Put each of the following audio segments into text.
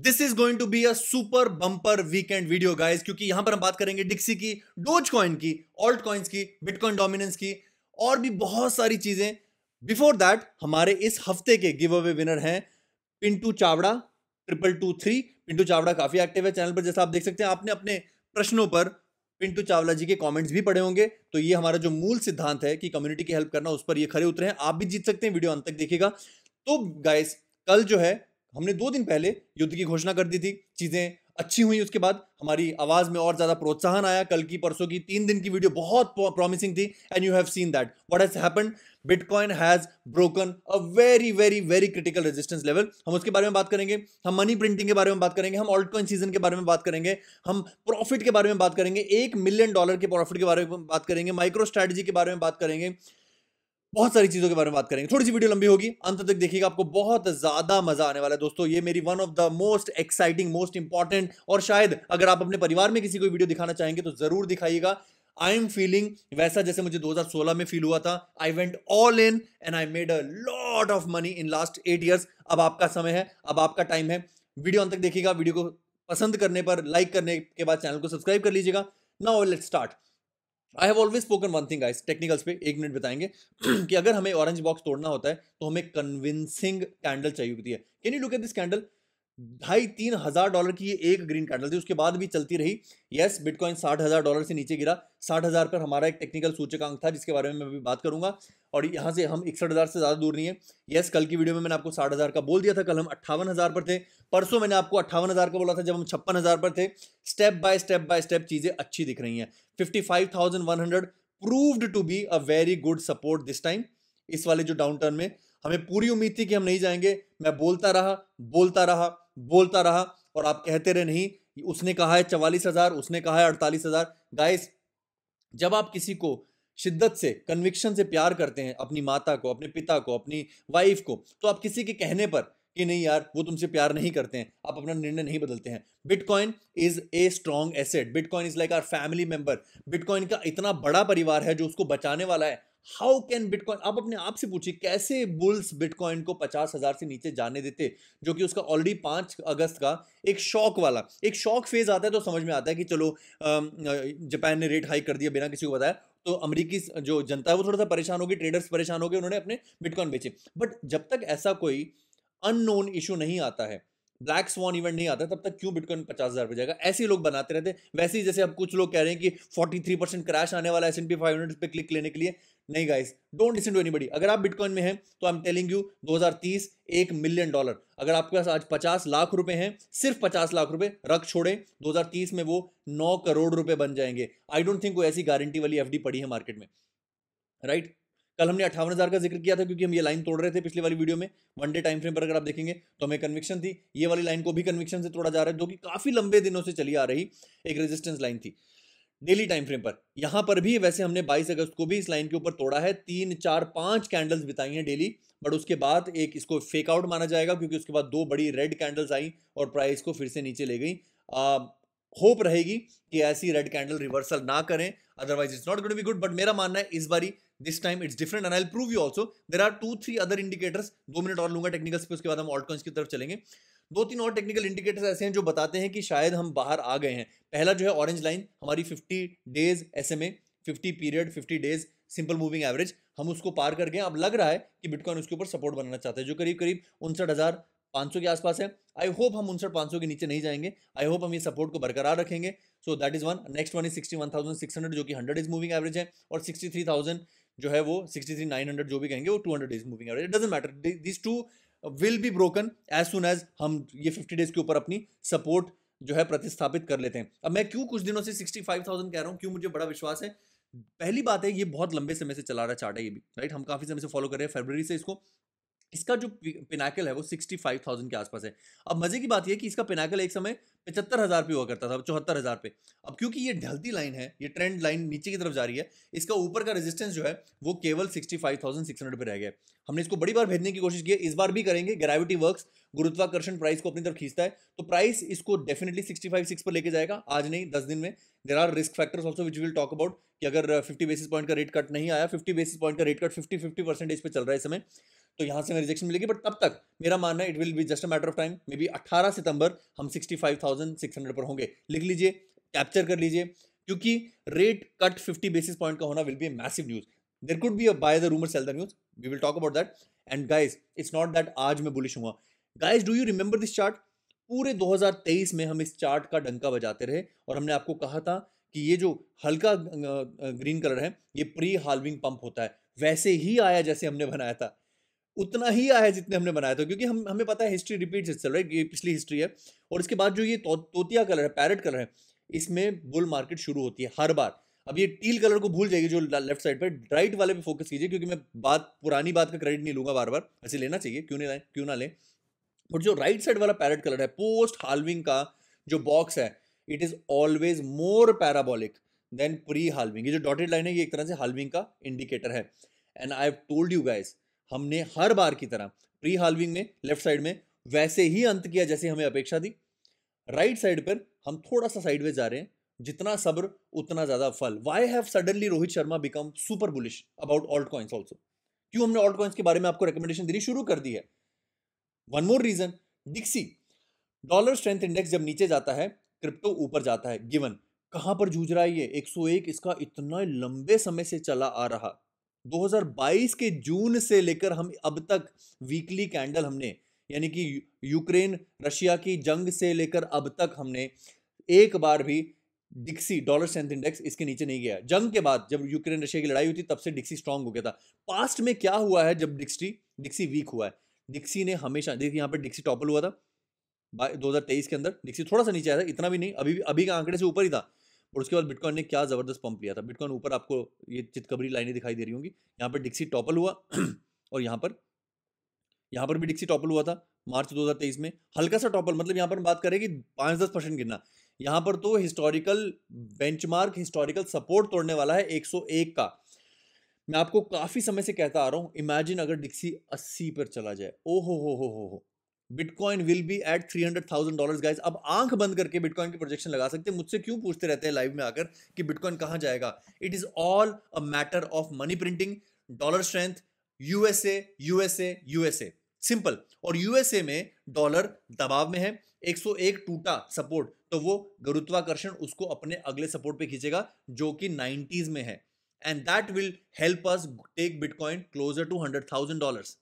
This is going to be a super bumper weekend video guys क्योंकि यहां पर हम बात करेंगे डिक्सी की डोज कॉइन की ऑल्ट कॉइन्स की बिटकॉइन डोमिनेंस की और भी बहुत सारी चीजें बिफोर दैट हमारे इस हफ्ते के गिव अवे विनर हैं Pintu Chavda triple two three Pintu Chavda काफी एक्टिव है चैनल पर जैसा आप देख सकते हैं आपने अपने प्रश्नों पर पिंटू चावला जी के कमेंट्स भी पढ़े होंगे तो ये हमारा जो मूल सिद्धांत है कि कम्युनिटी की हेल्प करना उस पर ये खड़े उतरे हैं आप भी जीत सकते हैं वीडियो अंत तक देखिएगा तो गाइस कल जो है हमने दो दिन पहले युद्ध की घोषणा कर दी थी चीज़ें अच्छी हुई उसके बाद हमारी आवाज़ में और ज़्यादा प्रोत्साहन आया कल की परसों की तीन दिन की वीडियो बहुत प्रॉमिसिंग थी and you have seen that what has happen Bitcoin has broken a very very very critical resistance level हम उसके बारे में बात करेंगे हम मनी प्रिंटिंग के बारे में बात करेंगे हम ऑल्टकॉइन सीजन के बारे में बात करेंगे हम प्रॉफिट के बारे में बात करेंगे एक मिलियन डॉलर के प्रॉफिट के बारे में बात करेंगे माइक्रो स्ट्रैटेजी के बारे में बात करेंगे बहुत सारी चीज़ों के बारे में बात करेंगे थोड़ी सी वीडियो लंबी होगी अंत तक देखिएगा आपको बहुत ज़्यादा मज़ा आने वाला है दोस्तों ये मेरी one of the most exciting most important और शायद अगर आप अपने परिवार में किसी को वीडियो दिखाना चाहेंगे तो ज़रूर दिखाइएगा आई एम फीलिंग वैसा जैसे मुझे 2016 में फील हुआ था I went all in and I made a lot of money in last eight years अब आपका समय है अब आपका टाइम है वीडियो अंत तक देखिएगा वीडियो को पसंद करने पर लाइक करने के बाद चैनल को सब्सक्राइब कर लीजिएगा now let start I have always spoken one thing guys technicals पे एक मिनट बताएंगे कि अगर हमें ऑरेंज बॉक्स तोड़ना होता है तो हमें कन्विंसिंग कैंडल चाहिए होती है can you look at this candle ढाई तीन हजार डॉलर की ये एक ग्रीन कैंडल थी उसके बाद भी चलती रही यस बिटकॉइन साठ हजार डॉलर से नीचे गिरा साठ हजार पर हमारा एक टेक्निकल सूचकांक था जिसके बारे में मैं अभी बात करूंगा और यहां से हम इकसठ हज़ार से ज़्यादा दूर नहीं है यस कल की वीडियो में मैंने आपको साठ हज़ार का बोल दिया था कल हम अट्ठावन हज़ार पर थे परसों मैंने आपको अट्ठावन हज़ार का बोला था जब हम छप्पन हज़ार पर थे step by step by step चीज़ें अच्छी दिख रही हैं fifty five thousand one hundred proved to be a very good support this time इस वाले जो डाउन टर्न में हमें पूरी उम्मीद थी कि हम नहीं जाएंगे मैं बोलता रहा बोलता रहा बोलता रहा और आप कहते रहे नहीं उसने कहा है चवालीस हजार उसने कहा है अड़तालीस हजार गाइस जब आप किसी को शिद्दत से कन्विक्शन से प्यार करते हैं अपनी माता को अपने पिता को अपनी वाइफ को तो आप किसी के कहने पर कि नहीं यार वो तुमसे प्यार नहीं करते हैं आप अपना निर्णय नहीं बदलते हैं Bitcoin is a strong asset Bitcoin is like our family member Bitcoin का इतना बड़ा परिवार है जो उसको बचाने वाला है हाउ कैन बिटकॉइन आप अपने आप से पूछिए कैसे बुल्स बिटकॉइन को पचास हज़ार से नीचे जाने देते जो कि उसका ऑलरेडी पांच अगस्त का एक शौक वाला एक शौक फेज आता है तो समझ में आता है कि चलो जापान ने रेट हाई कर दिया बिना किसी को बताया तो अमरीकी जो जनता है वो थोड़ा सा परेशान होगी ट्रेडर्स परेशान हो गए उन्होंने अपने बिटकॉइन बेचे बट जब तक ऐसा कोई अननोन इशू नहीं आता है ब्लैक स्वान इवेंट नहीं आता तब तक क्यों बिटकॉइन पचास हज़ार पे जाएगा ऐसे लोग बनाते रहते वैसे ही जैसे अब कुछ लोग कह रहे हैं कि फोर्टी थ्री परसेंट क्रैश आने वाला S and P five hundred पे क्लिक लेने के लिए नहीं guys don't listen to anybody अगर आप बिटकॉइन में हैं तो आई एम टेलिंग यू 2030 एक मिलियन डॉलर अगर आपके पास आज 50 लाख रुपए हैं सिर्फ 50 लाख रुपए रख छोड़ें 2030 में वो 9 करोड़ रुपए बन जाएंगे आई डोंट थिंक कोई ऐसी गारंटी वाली एफडी पड़ी है मार्केट में राइट right? कल हमने अठावन हज़ार का जिक्र किया था क्योंकि हम ये लाइन तोड़ रहे थे पिछले वाली वीडियो में वन डे टाइम फ्रेम पर अगर आप देखेंगे तो हमें कन्विक्शन थी ये वाली लाइन को भी कन्विक्शन से तोड़ा जा रहा है जो कि काफ़ी लंबे दिनों से चली आ रही एक रेजिस्टेंस लाइन थी डेली टाइम फ्रेम पर यहाँ पर भी वैसे हमने 22 अगस्त को भी इस लाइन के ऊपर तोड़ा है तीन चार पांच कैंडल्स बिताई हैं डेली बट उसके बाद एक इसको फेक आउट माना जाएगा क्योंकि उसके बाद दो बड़ी रेड कैंडल्स आई और प्राइस को फिर से नीचे ले गई होप रहेगी कि ऐसी रेड कैंडल रिवर्सल ना करें otherwise it's not good to be good but mera manna hai is bari this time it's different and prove you you also are two three other indicators दो minute और लूंगा lunga technicals pe बाद हम hum altcoins ki taraf दो तीन और technical indicators ऐसे हैं जो बताते हैं कि शायद हम बाहर आ गए हैं पहला जो है ऑरेंज लाइन हमारी 50 days SMA 50 period 50 days simple moving average हम उसको पार कर गए अब लग रहा है कि बिटकॉइन उसके ऊपर सपोर्ट बनाना चाहते हैं जो करीब करीब उनसठ हज़ार पाँच सौ के आसपास है आई होप हम उनसठ पाँच सौ के नीचे नहीं जाएंगे आई होप हम ये सपोर्ट को बरकरार रखेंगे so that is one next one is sixty one thousand six hundred जो कि हंड्रेड इज मूविंग एवरेज है और सिक्सटी थ्री थाउजेंड जो है वो सिक्सटी थ्री नाइन हंड्रेड जो भी कहेंगे वो two hundred is moving average doesn't matter this two will be broken as soon as हम ये फिफ्टी डेज के ऊपर अपनी सपोर्ट जो है प्रतिस्थापित कर लेते हैं अब मैं क्यों कुछ दिनों से सिक्सटी फाइव थाउजेंड कह रहा हूँ क्यों मुझे बड़ा विश्वास है पहली बात है ये बहुत लंबे समय से चला रहा चार्ट है ये भी राइट हम काफी समय से फॉलो कर रहे हैं फरवरी से इसको इसका जो पिनाकल है वो सिक्सटी फाइव थाउजेंड के आसपास है अब मजे की बात यह कि इसका पिनाकल एक समय पचहत्तर हज़ार पे हुआ करता था चौहत्तर हज़ार पे अब क्योंकि ये ढलती लाइन है ये ट्रेंड लाइन नीचे की तरफ जा रही है इसका ऊपर का रेजिस्टेंस जो है वो केवल sixty five thousand six hundred पर रह गया हमने इसको बड़ी बार भेजने की कोशिश की है इस बार भी करेंगे ग्रेविटी वर्क गुरुत्वाकर्षण प्राइस को अपनी तरफ खींचता है तो प्राइस इसको डेफिनेटली सिक्सटी फाइव सिक्स पर लेके जाएगा आज नहीं दस दिन में there are risk factors also which will talk about कि अगर फिफ्टी बेसिस पॉइंट का रेट कट नहीं आया फिफ्टी बेसिस पॉइंट का rate cut fifty fifty percentage पर चल रहा है इस समय तो यहाँ से हमें रिजेक्शन मिलेगी बट तब तक मेरा मानना है it will be just a matter of time maybe अट्ठारह सितंबर हम sixty five thousand six hundred पर होंगे लिख लीजिए कैप्चर कर लीजिए क्योंकि rate cut fifty basis point का होना will be massive news there could be a buy the rumour sell the news we will talk about that and guys it's not that आज मैं बुलिश हुआ guys do you remember this chart पूरे 2023 में हम इस chart का डंका बजाते रहे और हमने आपको कहा था कि ये जो हल्का ग्रीन कलर है ये प्री हार्विंग पंप होता है वैसे ही आया जैसे हमने बनाया था उतना ही आया है जितने हमने बनाया था क्योंकि हम हमें पता है हिस्ट्री रिपीट इट्सेल्फ राइट ये पिछली हिस्ट्री है और इसके बाद जो ये तो, तोतिया कलर है पैरट कलर है इसमें बुल मार्केट शुरू होती है हर बार अब ये टील कलर को भूल जाएगी जो लेफ्ट साइड पर राइट वाले पे फोकस कीजिए क्योंकि मैं बात पुरानी बात का क्रेडिट नहीं लूंगा बार बार ऐसे लेना चाहिए क्यों नहीं क्यों ना लें और जो राइट साइड वाला पैरट कलर है पोस्ट हालविंग का जो बॉक्स है it is always more parabolic than pre halving ये जो डॉटेड लाइन है ये एक तरह से हालविंग का इंडिकेटर है and I have told you guys हमने हर बार की तरह प्री हाल्विंग में लेफ्ट साइड में वैसे ही अंत किया जैसे हमें अपेक्षा दी राइट right साइड पर हम थोड़ा सा साइडवेज जा रहे हैं जितना सब्र उतना ज्यादा फल why have suddenly Rohit Sharma become super bullish about alt coins also क्यों हमने ऑल्ट कॉइन्स के बारे में आपको रिकमेंडेशन देनी शुरू कर दी है one more reason dixie dollar strength index जब नीचे जाता है क्रिप्टो ऊपर जाता है गिवन कहां पर जूझ रहा है ये 101 इसका इतना लंबे समय से चला आ रहा 2022 के जून से लेकर हम अब तक वीकली कैंडल हमने यानी कि यूक्रेन रशिया की जंग से लेकर अब तक हमने एक बार भी डिक्सी डॉलर स्ट्रेंथ इंडेक्स इसके नीचे नहीं गया जंग के बाद जब यूक्रेन रशिया की लड़ाई हुई थी तब से डिक्सी स्ट्रांग हो गया था पास्ट में क्या हुआ है जब डिक्सी डिक्सी वीक हुआ है डिक्सी ने हमेशा देखिए यहाँ पर डिक्सी टॉपल हुआ था दो के अंदर डिक्सी थोड़ा सा नीचे आया था इतना भी नहीं अभी अभी के आंकड़े से ऊपर ही था और उसके बाद बिटकॉइन ने क्या ज़बरदस्त पंप लिया था बिटकॉइन ऊपर आपको ये चितकबरी लाइनें दिखाई दे रही होंगी यहाँ पर डिक्सी टॉपल हुआ और यहाँ पर यहाँ पर भी डिक्सी टॉपल हुआ था मार्च 2023 में हल्का सा टॉपल मतलब यहाँ पर बात करें कि पाँच दस परसेंट गिरना यहाँ पर तो हिस्टोरिकल बेंचमार्क हिस्टोरिकल सपोर्ट तोड़ने वाला है 101 का मैं आपको काफ़ी समय से कहता आ रहा हूँ इमेजिन अगर डिक्सी 80 पर चला जाए ओ हो हो हो हो bitcoin will be at three hundred thousand dollar guys अब आंख बंद करके बिटकॉइन की प्रोजेक्शन लगा सकते हैं मुझसे क्यों पूछते रहते हैं लाइव में आकर कि बिटकॉइन कहाँ जाएगा it is all a matter of money printing dollar strength USA USA USA simple और यूएसए में डॉलर दबाव में है 101 टूटा सपोर्ट तो वो गुरुत्वाकर्षण उसको अपने अगले सपोर्ट पे खींचेगा जो कि 90s में है and that will help us take bitcoin closer to hundred thousand dollars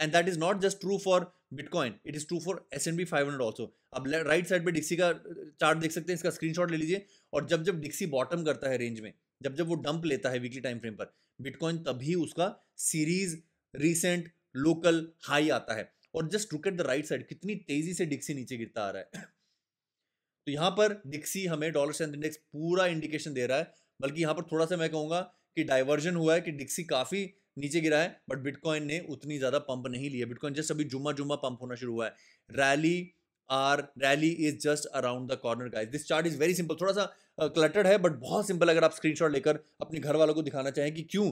and that is not just true for bitcoin it is true for S and P five hundred also अब right side पर dixie का chart uh, देख सकते हैं इसका shot ले लीजिए और जब जब डिक्सी बॉटम करता है रेंज में जब जब वो डंप लेता है वीकली टाइम फ्रेम पर बिटकॉइन तभी उसका सीरीज रिसेंट लोकल हाई आता है और जस्ट रुक एट द राइट साइड कितनी तेजी से डिक्सी नीचे गिरता आ रहा है तो यहां पर डिक्सी हमें डॉलर स्ट्रेंथ इंडेक्स पूरा इंडिकेशन दे रहा है बल्कि यहां पर थोड़ा सा मैं कहूंगा कि डाइवर्जन हुआ है कि डिक्सी काफ़ी नीचे गिरा है बट बिटकॉइन ने उतनी ज़्यादा पंप नहीं लिया बिटकॉइन जस्ट अभी जुम्मा जुम्मा पंप होना शुरू हुआ है rally are rally is just around the corner guys this chart is very simple थोड़ा सा क्लटर्ड है बट बहुत सिंपल अगर आप स्क्रीनशॉट लेकर अपने घर वालों को दिखाना चाहें कि क्यों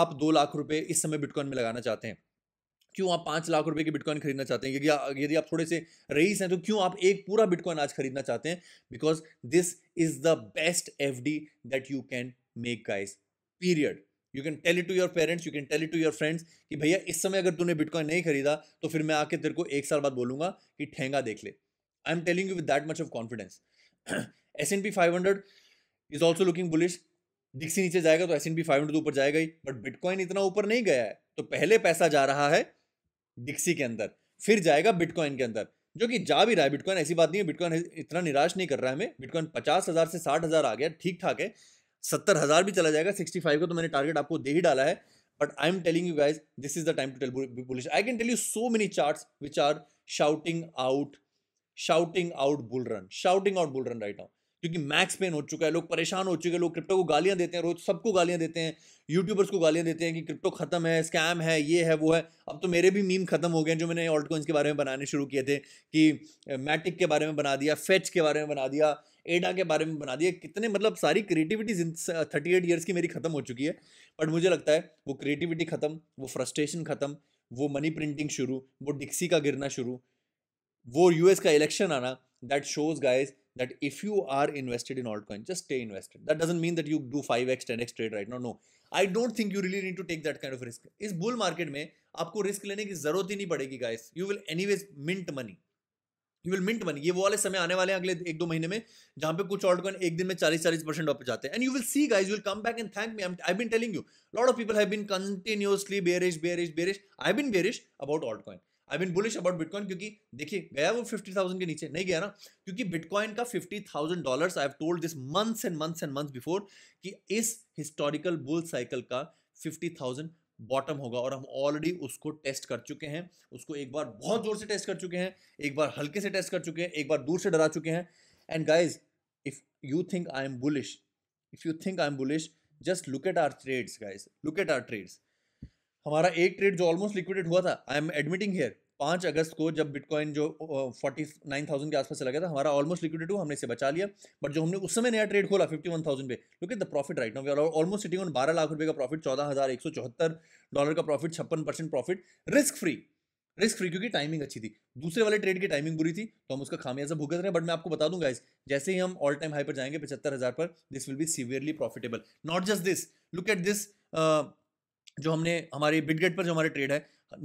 आप दो लाख रुपए इस समय बिटकॉइन में लगाना चाहते हैं क्यों आप पांच लाख रुपए की बिटकॉइन खरीदना चाहते हैं यदि यदि आप थोड़े से रईस हैं तो क्यों आप एक पूरा बिटकॉइन आज खरीदना चाहते हैं because this is the best F that you can make guys period you can tell it to your parents you can tell it to your friends कि भैया इस समय अगर तूने बिटकॉइन नहीं खरीदा तो फिर मैं आके तेरे को एक साल बाद बोलूंगा कि ठेंगा देख ले I am telling you with that much of confidence S and P five hundred is also looking bullish dixie नीचे जाएगा तो S and P five hundred ऊपर जाएगा ही बट बिटकॉइन इतना ऊपर नहीं गया है तो पहले पैसा जा रहा है दिक्सी के अंदर फिर जाएगा बिटकॉइन के अंदर जो कि जा भी रहा है बिटकॉइन ऐसी बात नहीं है बिटकॉइन इतना निराश नहीं कर रहा है हमें बिटकॉइन पचास हज़ार से साठ हज़ार आ गया ठीक ठाक है सत्तर हज़ार भी चला जाएगा सिक्सटी फाइव का तो मैंने टारगेट आपको दे ही डाला है but I am telling you guys this is the time to tell bullish I can tell you so many chart which are shouting out shouting out bull run shouting out bull run right now क्योंकि max pain हो चुका है लोग परेशान हो चुके हैं लोग क्रिप्टो को गालियां देते हैं रोज सबको गालियां देते हैं यूट्यूबर्स को गालियां देते हैं कि क्रिप्टो खत्म है स्कैम है ये है वो है अब तो मेरे भी मीम खत्म हो गए हैं जो मैंने ऑल्ट के बारे में बनाने शुरू किए थे कि मैटिक के बारे में बना दिया फेच के बारे में बना दिया एडा के बारे में बना दिया कितने मतलब सारी क्रिएटिविटी थर्टी एट ईयर्स की मेरी खत्म हो चुकी है बट मुझे लगता है वो क्रिएटिविटी खत्म वो फ्रस्ट्रेशन खत्म वो मनी प्रिंटिंग शुरू वो डिक्सी का गिरना शुरू वो यूएस का इलेक्शन आना that shows guys that if you are invested in alt coin just stay invested that doesn't mean that you do five x ten x trade right not no I don't think you really need to take that kind of risk इस bull market में आपको risk लेने की जरूरत ही नहीं पड़ेगी guys you will anyways mint money you will mint money ये वो वाले समय आने वाले हैं अगले एक दो महीने में जहां पे कुछ ऑल्ट एक दिन में चालीस चालीस परसेंट ऑफ जाते हैं and you will see guys will come back and thank me I been telling you lot of people have been continuously bearish bearish bearish I been bearish about alt coin I been bullish about bitcoin क्योंकि देखिए गया वो fifty thousand के नीचे नहीं गया ना क्योंकि बिटकॉइन का fifty thousand dollar I have told this months and months and months before कि इस हिस्टोरिकल बुल साइकिल का फिफ्टी थाउजेंड बॉटम होगा और हम ऑलरेडी उसको टेस्ट कर चुके हैं उसको एक बार बहुत जोर से टेस्ट कर चुके हैं एक बार हल्के से टेस्ट कर चुके हैं एक बार दूर से डरा चुके हैं and guys if you think I am bullish if you think I am bullish just look at our trades guys look at our trades हमारा एक ट्रेड जो ऑलमोस्ट लिक्विडेड हुआ था आई एम एडमिटिंग हेयर पाँच अगस्त को जब बिटकॉइन जो forty nine thousand के आसपास चला गया था हमारा ऑलमोस्ट लिक्विडिटी हमने इसे बचा लिया बट जो हमने उस समय नया ट्रेड खोला फिफ्टी वन थाउजेंड पे look at the profit right now almost sitting on बारह लाख रुपए का प्रॉफिट चौदह हज़ार एक सौ चौहत्तर डॉलर का प्रॉफिट छप्पन percent profit risk free risk free क्योंकि टाइमिंग अच्छी थी दूसरे वाले ट्रेड की टाइमिंग बुरी थी तो हम उसका खामियाजा भुगत रहे हैं बट मैं आपको बता दूंगा इस जैसे ही हम ऑल टाइम हाई पर जाएंगे पचहत्तर हज़ार पर this will be severely profitable not just this look at this जो हमने हमारे बिटगेट पर जो हमारे ट्रेड है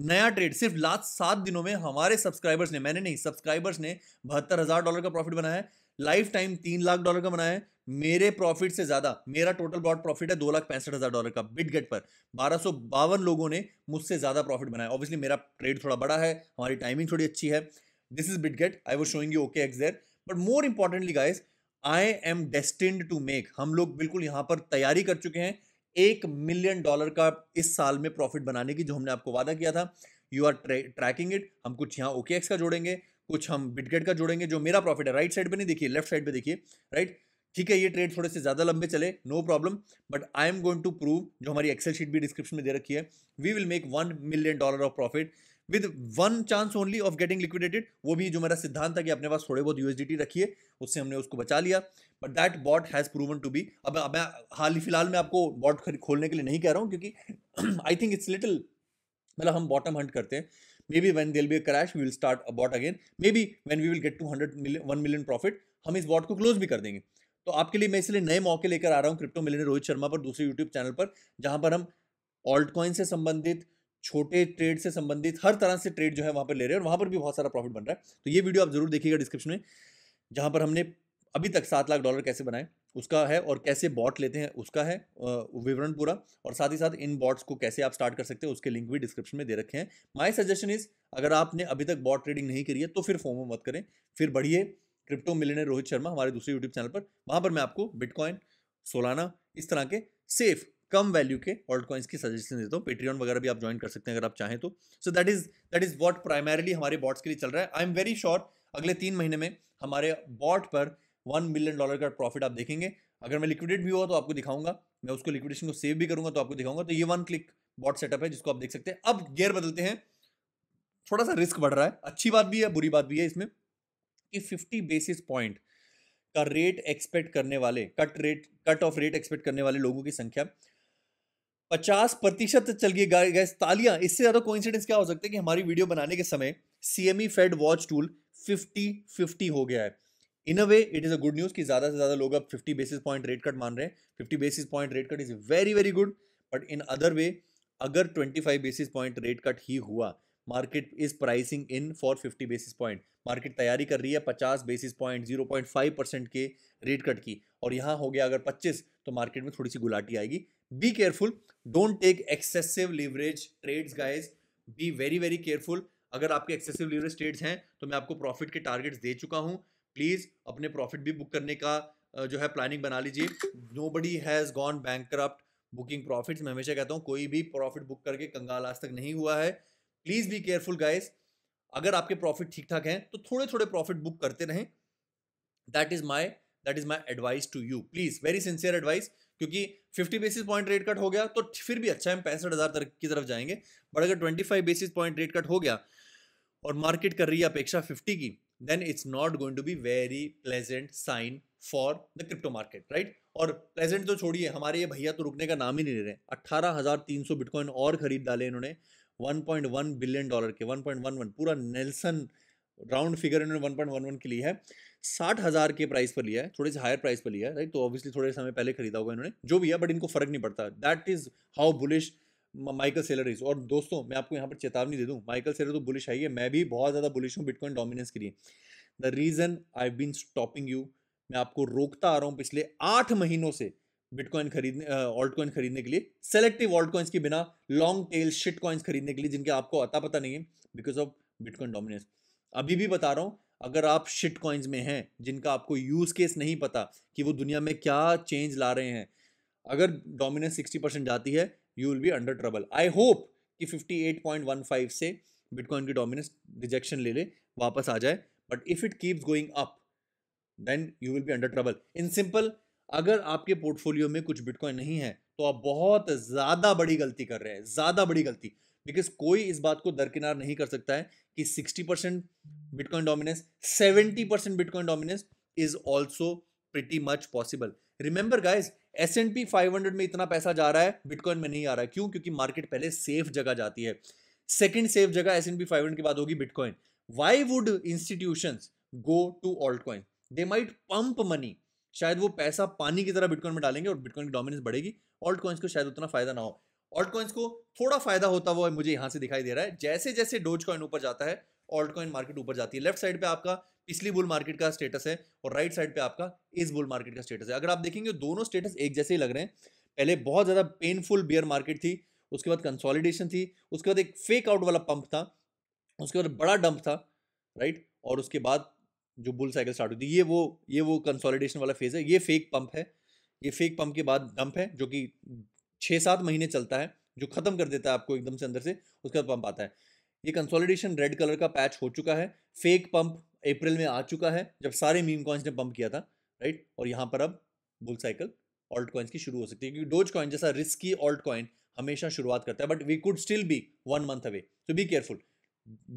नया ट्रेड सिर्फ लास्ट सात दिनों में हमारे सब्सक्राइबर्स ने मैंने नहीं सब्सक्राइबर्स ने बहत्तर हज़ार डॉलर का प्रॉफिट बनाया है लाइफ टाइम तीन लाख डॉलर का बनाया है मेरे प्रॉफिट से ज्यादा मेरा टोटल ब्रॉड प्रॉफिट है दो लाख पैंसठ हजार डॉलर का गेट पर बारह सौ बावन लोगों ने मुझसे ज्यादा प्रॉफिट बनाया ऑब्वियसली मेरा ट्रेड थोड़ा बड़ा है हमारी टाइमिंग थोड़ी अच्छी है दिस इज गेट आई वो showing you okay exact but more importantly guys I am destined to make हम लोग बिल्कुल यहाँ पर तैयारी कर चुके हैं एक मिलियन डॉलर का इस साल में प्रॉफिट बनाने की जो हमने आपको वादा किया था यू आर ट्रैकिंग इट हम कुछ यहाँ ओके का जोड़ेंगे कुछ हम बिटगेट का जोड़ेंगे जो मेरा प्रॉफिट है राइट साइड पर नहीं देखिए लेफ्ट साइड पर देखिए राइट ठीक है ये ट्रेड थोड़े से ज़्यादा लंबे चले no problem but I am going to prove जो हमारी एक्सेल शीट भी डिस्क्रिप्शन में दे रखी है we will make one million dollar of profit with one chance only of getting liquidated वो भी जो मेरा सिद्धांत था कि अपने पास थोड़े बहुत यूएसडीटी रखिए उससे हमने उसको बचा लिया but that bot has proven to be अब मैं हाल ही फिलहाल मैं आपको बॉट खोलने के लिए नहीं कह रहा हूँ क्योंकि आई थिंक इट्स लिटिल मतलब हम बॉटम हंट करते हैं maybe when there'll be crash we will start a bot again maybe when we will get to hundred million one million profit हम इस बॉट को close भी कर देंगे तो आपके लिए मैं इसलिए नए मौके लेकर आ रहा हूँ क्रिप्टो मिलियन रोहित शर्मा पर दूसरे यूट्यूब चैनल पर जहाँ पर हम ऑल्ट कॉइन से संबंधित छोटे ट्रेड से संबंधित हर तरह से ट्रेड जो है वहाँ पर ले रहे हैं और वहाँ पर भी बहुत सारा प्रॉफिट बन रहा है तो ये वीडियो आप जरूर देखिएगा डिस्क्रिप्शन में जहाँ पर हमने अभी तक सात लाख डॉलर कैसे बनाए उसका है और कैसे बॉट लेते हैं उसका है विवरण पूरा और साथ ही साथ इन बॉट्स को कैसे आप स्टार्ट कर सकते हैं उसके लिंक भी डिस्क्रिप्शन में दे रखे हैं माय सजेशन इज़ अगर आपने अभी तक बॉट ट्रेडिंग नहीं करी है तो फिर फॉर्म मत करें फिर बढ़िए क्रिप्टो मिलने रोहित शर्मा हमारे दूसरे यूट्यूब चैनल पर वहाँ पर मैं आपको बिटकॉइन सोलाना इस तरह के सेफ कम वैल्यू के ऑल्ड कॉइंस की सजेशन देता हूँ पेट्रियन वगैरह भी आप ज्वाइन कर सकते हैं अगर आप चाहें तो so that is that is what primarily हमारे बॉट्स के लिए चल रहा है आई एम वेरी श्योर अगले तीन महीने में हमारे बॉट पर वन मिलियन डॉलर का प्रॉफिट आप देखेंगे अगर मैं लिक्विडेट भी हुआ तो आपको दिखाऊंगा मैं उसको लिक्विडेशन को सेव भी करूंगा तो आपको दिखाऊंगा तो ये वन क्लिक बॉट सेटअप है जिसको आप देख सकते हैं अब गेयर बदलते हैं थोड़ा सा रिस्क बढ़ रहा है अच्छी बात भी है बुरी बात भी है इसमें कि फिफ्टी बेसिस पॉइंट का रेट एक्सपेक्ट करने वाले cut rate cut off rate expect करने वाले लोगों की संख्या पचास प्रतिशत चल गई गैस तालियां इससे ज़्यादा कोइंसिडेंस क्या हो सकता है कि हमारी वीडियो बनाने के समय C M E fed watch tool fifty fifty हो गया है in a way it is a good news कि ज़्यादा से ज़्यादा लोग अब fifty basis point rate cut मान रहे हैं fifty basis point rate cut is very very good but in other way अगर twenty five basis point rate cut ही हुआ market is pricing in for 50 basis point market तैयारी कर रही है 50 बेसिस पॉइंट 0.5 परसेंट के रेट कट की और यहाँ हो गया अगर 25 तो मार्केट में थोड़ी सी गुलाटी आएगी be careful don't take excessive leverage trades guys be very very careful अगर आपके एक्सेसिव लिवरेज ट्रेड्स हैं तो मैं आपको प्रॉफिट के टारगेट्स दे चुका हूँ प्लीज़ अपने प्रॉफिट भी बुक करने का जो है प्लानिंग बना लीजिए nobody has gone bankrupt booking profits मैं हमेशा कहता हूँ कोई भी प्रॉफिट बुक करके कंगाल आज तक नहीं हुआ है प्लीज़ बी केयरफुल गाइस अगर आपके प्रॉफिट ठीक ठाक हैं तो थोड़े थोड़े प्रॉफिट बुक करते रहें that is my that is my advice to you please very sincere advice क्योंकि 50 बेसिस पॉइंट रेट कट हो गया तो फिर भी अच्छा है पैंसठ हज़ार की तरफ जाएंगे बट अगर 25 बेसिस पॉइंट रेट कट हो गया और मार्केट कर रही है अपेक्षा 50 की then it's not going to be very pleasant sign for the crypto market right और प्लेजेंट तो छोड़िए हमारे ये भैया तो रुकने का नाम ही नहीं ले रहे अट्ठारह हज़ार तीन सौ बिटकॉइन और खरीद डाले इन्होंने 1.1 बिलियन डॉलर के 1.11 पूरा नेल्सन राउंड फिगर इन्होंने 1.11 की ली है साठ हज़ार के प्राइस पर लिया है थोड़े से हायर प्राइस पर लिया है राइट तो ऑब्वियसली थोड़े समय पहले खरीदा होगा इन्होंने जो भी है बट इनको फर्क नहीं पड़ता that is how bullish Michael Saylor is और दोस्तों मैं आपको यहाँ पर चेतावनी दे दूँ माइकल सेलर तो बुलिश आई है मैं भी बहुत ज़्यादा बुलिश हूँ बिटकॉइन डोमिनेंस के लिए the reason I been stopping you मैं आपको रोकता आ रहा हूँ पिछले आठ महीनों से बिटकॉइन खरीदने ऑल्ट कॉइन खरीदने के लिए सेलेक्टिव ऑल्ट कॉइन्स के बिना लॉन्ग टेल शिट कॉइन्स खरीदने के लिए जिनके आपको अता पता नहीं है बिकॉज ऑफ बिटकॉइन डोमिनेंस अभी भी बता रहा हूँ अगर आप शिट कॉइन्स में हैं जिनका आपको यूज केस नहीं पता कि वो दुनिया में क्या चेंज ला रहे हैं अगर डोमिनेंस सिक्सटी परसेंट जाती है you will be under trouble I hope कि fifty eight point one five से बिटकॉइन की डोमिनेंस रिजेक्शन ले ले वापस आ जाए but if it keeps going up then you will be under trouble in simple अगर आपके पोर्टफोलियो में कुछ बिटकॉइन नहीं है तो आप बहुत ज़्यादा बड़ी गलती कर रहे हैं ज़्यादा बड़ी गलती बिकॉज कोई इस बात को दरकिनार नहीं कर सकता है कि 60 percent bitcoin dominance 70 percent bitcoin dominance is also pretty much possible remember guys S and P five hundred में इतना पैसा जा रहा है बिटकॉइन में नहीं आ रहा है क्यों क्योंकि मार्केट पहले सेफ जगह जाती है सेकेंड सेफ जगह S and P five hundred के बाद होगी bitcoin why would institution go to alt coin they might pump money शायद वो पैसा पानी की तरह बिटकॉइन में डालेंगे और बिटकॉइन की डोमिनेंस बढ़ेगी ऑल्ट कॉइंस को शायद उतना फायदा ना हो ऑल्ट कॉइंस को थोड़ा फायदा होता हुआ मुझे यहाँ से दिखाई दे रहा है जैसे जैसे डोज कॉइन ऊपर जाता है ऑल्ट कॉइन मार्केट ऊपर जाती है लेफ्ट साइड पर आपका पिछली बुल मार्केट का स्टेटस है और राइट साइड पर आपका इस बुल मार्केट का स्टेटस है अगर आप देखेंगे दोनों स्टेटस एक जैसे ही लग रहे हैं पहले बहुत ज़्यादा पेनफुल बियर मार्केट थी उसके बाद कंसोलिडेशन थी उसके बाद एक फेक आउट वाला पंप था उसके बाद बड़ा डंप था राइट और उसके बाद जो बुल साइकिल स्टार्ट होती है ये वो ये वो कंसोलिडेशन वाला फेज़ है ये फेक पंप है ये फेक पंप के बाद डंप है जो कि छः सात महीने चलता है जो ख़त्म कर देता है आपको एकदम से अंदर से उसके बाद पंप आता है ये कंसोलिडेशन रेड कलर का पैच हो चुका है फेक पंप अप्रैल में आ चुका है जब सारे मीम कॉइन्स ने पंप किया था राइट और यहाँ पर अब बुल साइकिल ऑल्ट कॉइन्स की शुरू हो सकती है क्योंकि डोज कॉइन जैसा रिस्की ऑल्ट कॉइन हमेशा शुरुआत करता है but we could still be one month away so be careful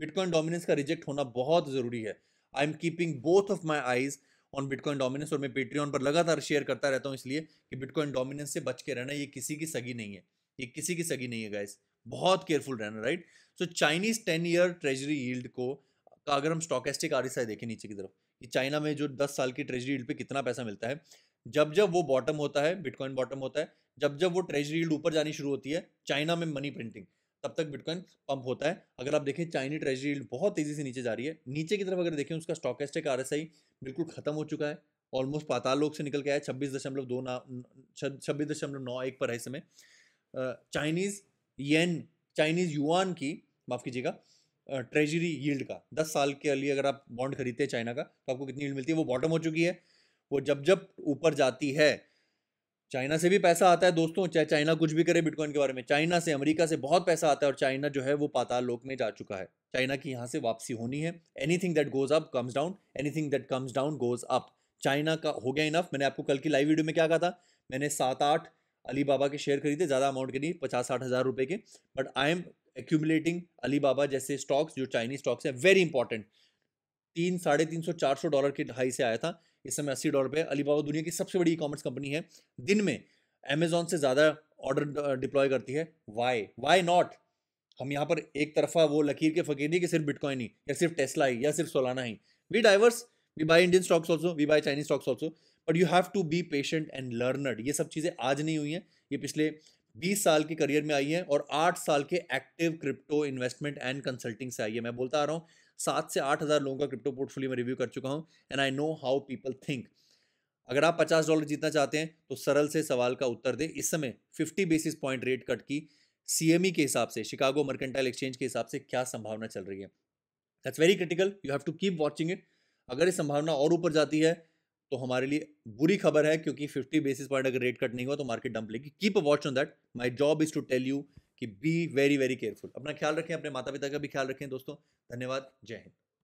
bitcoin dominance का रिजेक्ट होना बहुत ज़रूरी है I am keeping both of my eyes on bitcoin dominance और मैं पेट्रियन पर लगातार शेयर करता रहता हूँ इसलिए कि बिटकॉइन डोमिनेंस से बच के रहना ये किसी की सगी नहीं है ये किसी की सगी नहीं है गाइस बहुत केयरफुल रहना right so Chinese ten year treasury yield को अगर हम स्टॉकेस्टिक आर देखें नीचे की तरफ कि चाइना में जो दस साल की ट्रेजरी यील्ड पे कितना पैसा मिलता है जब जब वो बॉटम होता है बिटकॉइन बॉटम होता है जब जब वो ट्रेजरी यील्ड ऊपर जानी शुरू होती है चाइना में मनी प्रिंटिंग तब तक बिटकॉइन पंप होता है अगर आप देखें चाइनी ट्रेजरी बहुत तेज़ी से नीचे जा रही है नीचे की तरफ अगर देखें उसका स्टॉकेस्टिक आर एस आई बिल्कुल ख़त्म हो चुका है ऑलमोस्ट पाताल लोग से निकल के आया छब्बीस दशमलव दो ना छब्बीस दशमलव नौ एक पर है इस समय चाइनीज़ येन चाइनीज़ युआन की माफ़ कीजिएगा ट्रेजरी यील्ड का दस साल के लिए अगर आप बॉन्ड खरीदते हैं चाइना का तो आपको कितनी यील्ड मिलती है वो बॉटम हो चुकी है वो जब जब ऊपर जाती है चाइना से भी पैसा आता है दोस्तों चाहे चाइना कुछ भी करे बिटकॉइन के बारे में चाइना से अमेरिका से बहुत पैसा आता है और चाइना जो है वो पाताल लोक में जा चुका है चाइना की यहाँ से वापसी होनी है anything that goes up comes down anything that comes down goes up China का हो गया इनफ मैंने आपको कल की लाइव वीडियो में क्या कहा था मैंने सात आठ अली बाबा के शेयर खरीदे ज़्यादा अमाउंट के नहीं पचास साठ हज़ार रुपये के but I am accumulating Alibaba जैसे स्टॉक्स जो चाइनीज स्टॉक्स हैं वेरी इंपॉर्टेंट तीन साढ़े तीन सौ चार सौ डॉलर के हाई से आया था इस समय अस्सी डॉलर पे अलीबाबा दुनिया की सबसे बड़ी ई कॉमर्स कंपनी है दिन में अमेजोन से ज़्यादा ऑर्डर डिप्लॉय करती है वाई वाई नॉट हम यहाँ पर एक तरफा वो लकीर के फकीर नहीं कि सिर्फ बिटकॉइन ही या सिर्फ टेस्ला ही या सिर्फ सोलाना ही we diverse we buy Indian stocks also we buy Chinese stocks also but you have to be patient and learned ये सब चीज़ें आज नहीं हुई हैं ये पिछले 20 साल के करियर में आई हैं और 8 साल के active crypto investment and consulting से आई है मैं बोलता आ रहा हूँ सात से आठ हज़ार लोगों का क्रिप्टो पोर्टफोलियो में रिव्यू कर चुका हूँ and I know how people think अगर आप पचास डॉलर जीतना चाहते हैं तो सरल से सवाल का उत्तर दें इस समय fifty basis point rate cut की सी e के हिसाब से शिकागो मर्केंटाइल एक्सचेंज के हिसाब से क्या संभावना चल रही है that's very critical you have to keep watching it अगर ये संभावना और ऊपर जाती है तो हमारे लिए बुरी खबर है क्योंकि 50 बेसिस पॉइंट अगर रेट कट नहीं हुआ तो मार्केट डंप लेगी keep a watch on that my job is to tell you कि बी वेरी वेरी केयरफुल अपना ख्याल रखें अपने माता पिता का भी ख्याल रखें दोस्तों धन्यवाद जय हिंद